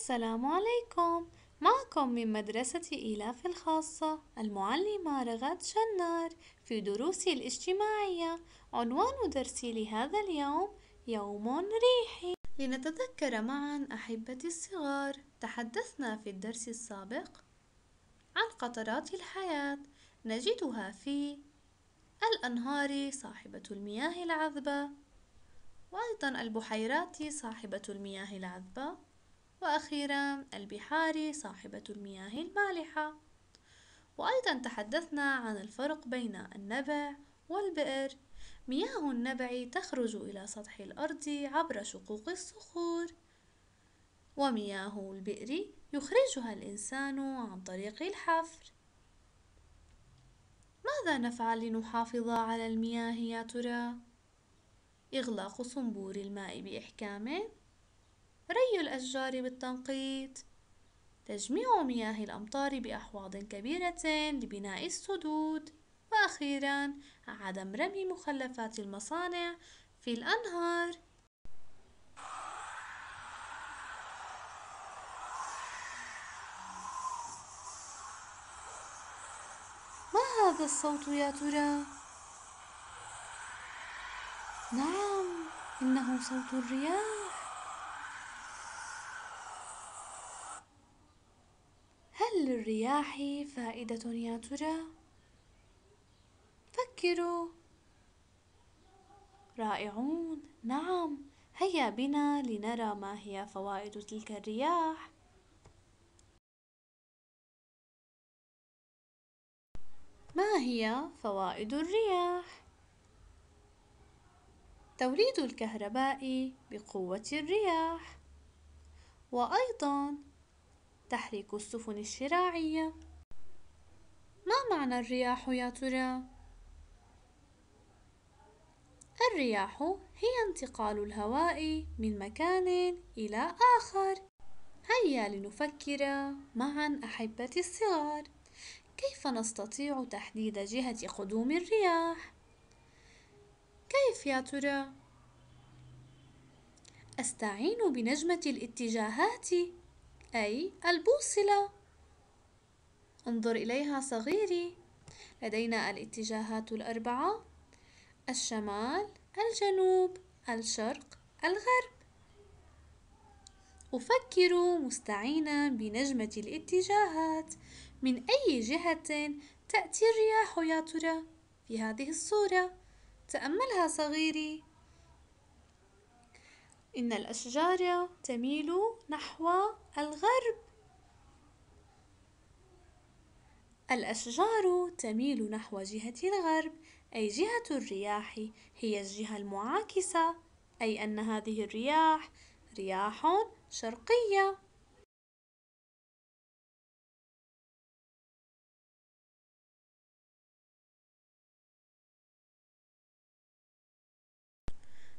السلام عليكم معكم من مدرسة إيلاف الخاصة المعلمة رغد شنار في دروسي الاجتماعية عنوان درسي لهذا اليوم يوم ريحي لنتذكر معا أحبتي الصغار تحدثنا في الدرس السابق عن قطرات الحياة نجدها في الأنهار صاحبة المياه العذبة وأيضا البحيرات صاحبة المياه العذبة وأخيرا البحار صاحبة المياه المالحة وأيضا تحدثنا عن الفرق بين النبع والبئر مياه النبع تخرج إلى سطح الأرض عبر شقوق الصخور ومياه البئر يخرجها الإنسان عن طريق الحفر ماذا نفعل لنحافظ على المياه يا ترى؟ إغلاق صنبور الماء بإحكامه ري الأشجار بالتنقيط تجميع مياه الأمطار بأحواض كبيرة لبناء السدود وأخيرا عدم رمي مخلفات المصانع في الأنهار ما هذا الصوت يا ترى؟ نعم إنه صوت الرياح للرياح فائدة يا ترى؟ فكروا رائعون نعم هيا بنا لنرى ما هي فوائد تلك الرياح ما هي فوائد الرياح توليد الكهرباء بقوة الرياح وأيضا تحريك السفن الشراعية ما معنى الرياح يا ترى؟ الرياح هي انتقال الهواء من مكان إلى آخر هيا لنفكر معا أحبتي الصغار كيف نستطيع تحديد جهة قدوم الرياح؟ كيف يا ترى؟ أستعين بنجمة الاتجاهات أي البوصلة انظر إليها صغيري لدينا الاتجاهات الأربعة الشمال الجنوب الشرق الغرب أفكر مستعينا بنجمة الاتجاهات من أي جهة تأتي الرياح يا ترى في هذه الصورة تأملها صغيري إن الأشجار تميل نحو الغرب الأشجار تميل نحو جهة الغرب أي جهة الرياح هي الجهة المعاكسة أي أن هذه الرياح رياح شرقية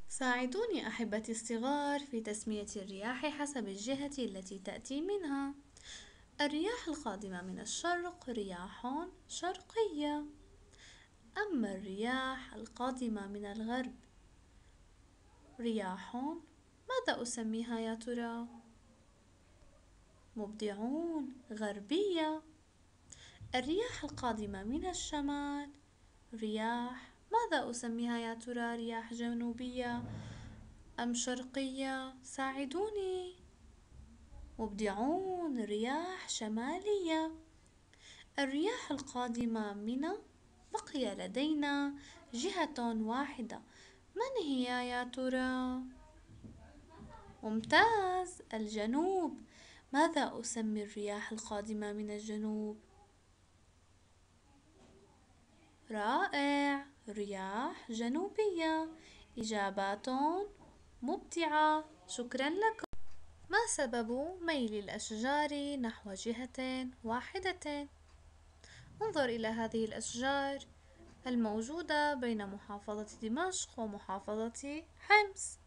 ساعدوني أحبتي الصغار في تسمية الرياح حسب الجهة التي تأتي منها الرياح القادمة من الشرق رياح شرقية أما الرياح القادمة من الغرب رياح ماذا أسميها يا ترى؟ مبدعون غربية الرياح القادمة من الشمال رياح ماذا أسميها يا ترى رياح جنوبية أم شرقية ساعدوني مبدعون رياح شمالية الرياح القادمة من بقي لدينا جهة واحدة من هي يا ترى؟ ممتاز الجنوب ماذا أسمي الرياح القادمة من الجنوب؟ رائع رياح جنوبية إجابات مبدعة شكرا لكم ما سبب ميل الأشجار نحو جهة واحدة؟ انظر إلى هذه الأشجار الموجودة بين محافظة دمشق ومحافظة حمص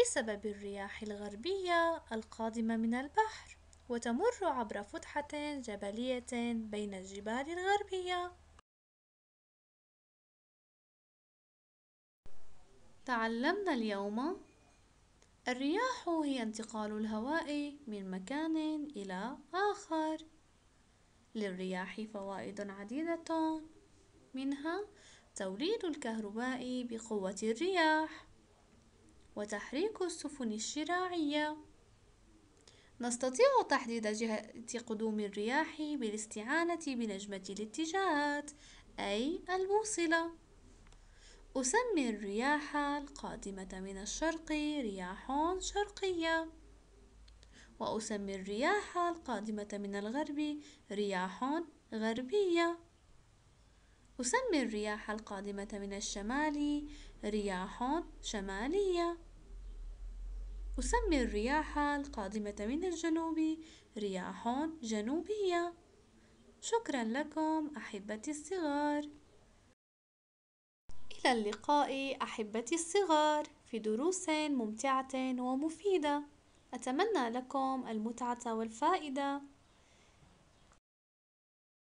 بسبب الرياح الغربية القادمة من البحر وتمر عبر فتحة جبلية بين الجبال الغربية تعلمنا اليوم الرياح هي انتقال الهواء من مكان إلى آخر للرياح فوائد عديدة منها توليد الكهرباء بقوة الرياح وتحريك السفن الشراعية نستطيع تحديد جهة قدوم الرياح بالاستعانة بنجمة الاتجاهات أي الموصلة أسمي الرياح القادمة من الشرق رياح شرقية وأسمي الرياح القادمة من الغرب رياح غربية أسمي الرياح القادمة من الشمال رياح شمالية أسمي الرياح القادمة من الجنوب رياح جنوبية شكرا لكم أحبتي الصغار إلى اللقاء أحبتي الصغار في دروس ممتعة ومفيدة أتمنى لكم المتعة والفائدة